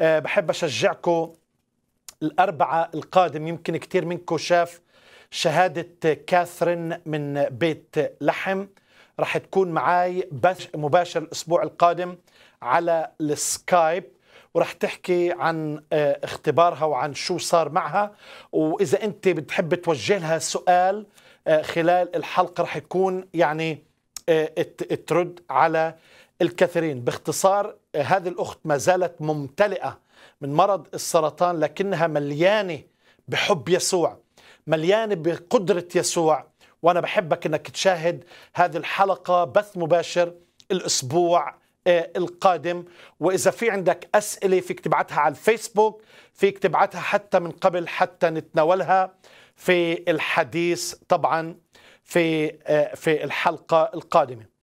آه، بحب أشجعكم الأربعة القادم يمكن كثير منكم شاف شهادة كاثرين من بيت لحم رح تكون معي مباشر الأسبوع القادم على السكايب ورح تحكي عن آه، اختبارها وعن شو صار معها وإذا أنت بتحب توجه لها سؤال آه، خلال الحلقة رح يكون يعني آه، ترد على الكثيرين باختصار آه، هذه الأخت ما زالت ممتلئة من مرض السرطان لكنها مليانة بحب يسوع مليانة بقدرة يسوع وأنا بحبك أنك تشاهد هذه الحلقة بث مباشر الأسبوع آه، القادم وإذا في عندك أسئلة فيك تبعتها على الفيسبوك فيك تبعتها حتى من قبل حتى نتناولها في الحديث طبعا في آه، في الحلقة القادمة